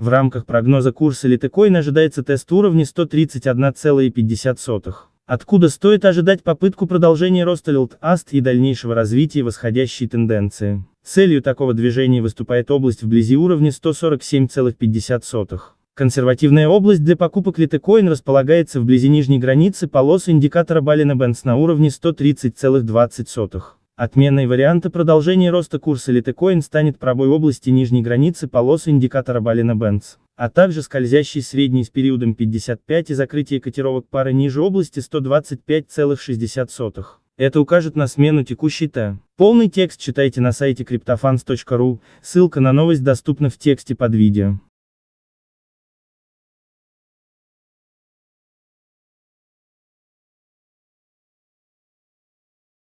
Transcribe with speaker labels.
Speaker 1: В рамках прогноза курса Литекоин ожидается тест уровня 131,50 откуда стоит ожидать попытку продолжения роста LTAST и дальнейшего развития восходящей тенденции. Целью такого движения выступает область вблизи уровня 147,50. Консервативная область для покупок Литекоин располагается вблизи нижней границы полосы индикатора Балина Бенс на уровне 130,20. Отменой варианта продолжения роста курса Litecoin станет пробой области нижней границы полосы индикатора Балина Бенц, а также скользящий средний с периодом 55 и закрытие котировок пары ниже области 125,60. Это укажет на смену текущей Т. Полный текст читайте на сайте cryptofans.ru, ссылка на новость доступна в тексте под видео.